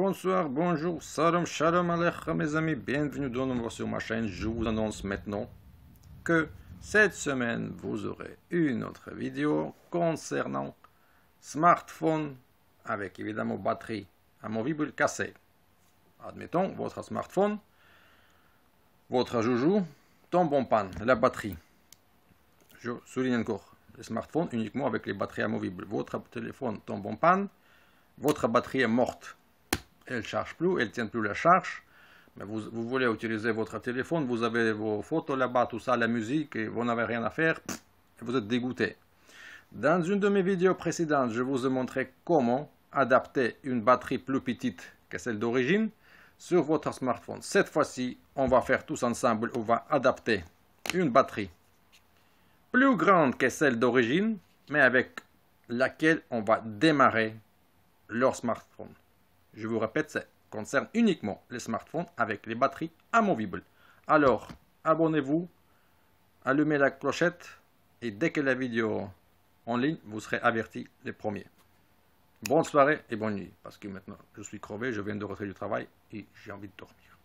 Bonsoir, bonjour, salam, shalom aleichem mes amis, bienvenue de nouveau sur ma chaîne. Je vous annonce maintenant que cette semaine vous aurez une autre vidéo concernant smartphone avec évidemment batterie amovible cassée. Admettons, votre smartphone, votre joujou tombe en panne, la batterie. Je souligne encore, le smartphone uniquement avec les batteries amovibles. Votre téléphone tombe en panne, votre batterie est morte elle ne charge plus, elle ne tient plus la charge. Mais vous, voulez utiliser votre téléphone, vous avez vos photos là-bas, tout ça, la musique, et vous n'avez rien à faire, vous êtes dégoûté. Dans une de mes vidéos précédentes, je vous ai montré comment adapter une batterie plus petite que celle d'origine sur votre smartphone. Cette fois-ci, on va faire tous ensemble, on va adapter une batterie plus grande que celle d'origine, mais avec laquelle on va démarrer leur smartphone. Je vous répète, ça concerne uniquement les smartphones avec les batteries amovibles. Alors, abonnez-vous, allumez la clochette et dès que la vidéo en ligne, vous serez averti les premiers. Bonne soirée et bonne nuit, parce que maintenant je suis crevé, je viens de rentrer du travail et j'ai envie de dormir.